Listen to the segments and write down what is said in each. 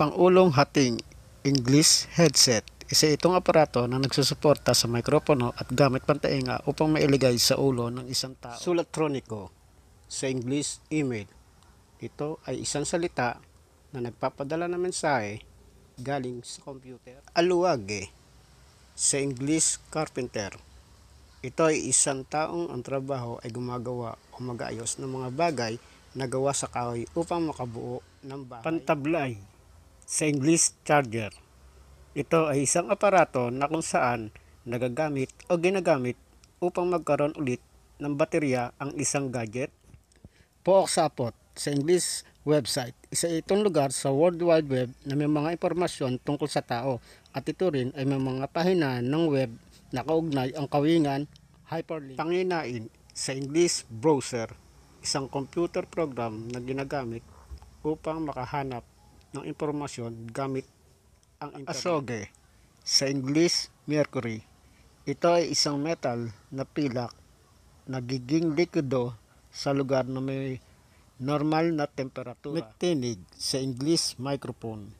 pangulong hating English headset. Isa itong aparato na nagsusuporta sa mikropono at gamit pantainga upang mailigay sa ulo ng isang tao. Sulatroniko sa English email. Ito ay isang salita na nagpapadala ng mensahe galing sa computer. Aluwage eh. sa English carpenter. Ito ay isang taong ang trabaho ay gumagawa o mag-aayos ng mga bagay na gawa sa kahoy upang makabuo ng bahay. Pantablay sa English charger. Ito ay isang aparato na kung saan nagagamit o ginagamit upang magkaroon ulit ng baterya ang isang gadget. Pook Sapot sa English website. Isa itong lugar sa World Wide Web na may mga impormasyon tungkol sa tao at ito rin ay may mga pahina ng web na kaugnay ang kawingan hyperlink. Panginain sa English browser, isang computer program na ginagamit upang makahanap ng impormasyon gamit ang internet. Asoge, sa English, mercury. Ito ay isang metal na pilak na giging likido sa lugar na may normal na temperatura. Metinig sa English microphone.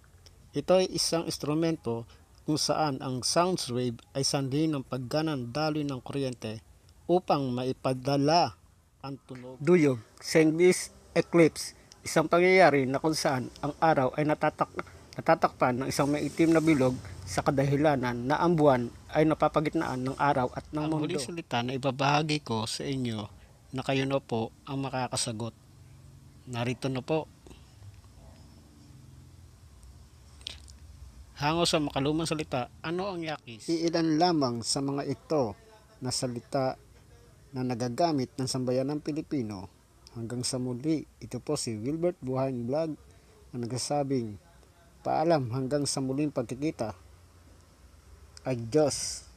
Ito ay isang instrumento kung saan ang sound wave ay sanhi ng pagganan daloy ng kuryente upang maipadala ang tunog. Duyog sa English eclipse isang pangyayari na kung saan ang araw ay natatak natatakpan ng isang maitim na bilog sa kadahilanan na ang buwan ay napapagitnaan ng araw at ng mundo. Ang huling salita na ibabahagi ko sa inyo na kayo na po ang makakasagot. Narito na po. Hango sa makalumang salita, ano ang yakis? Iilan lamang sa mga ito na salita na nagagamit ng sambayanang Pilipino Hanggang sa muli, ito po si Wilbert Buhayin Vlog ang nagsasabing, paalam hanggang sa muling pagkikita. Adios!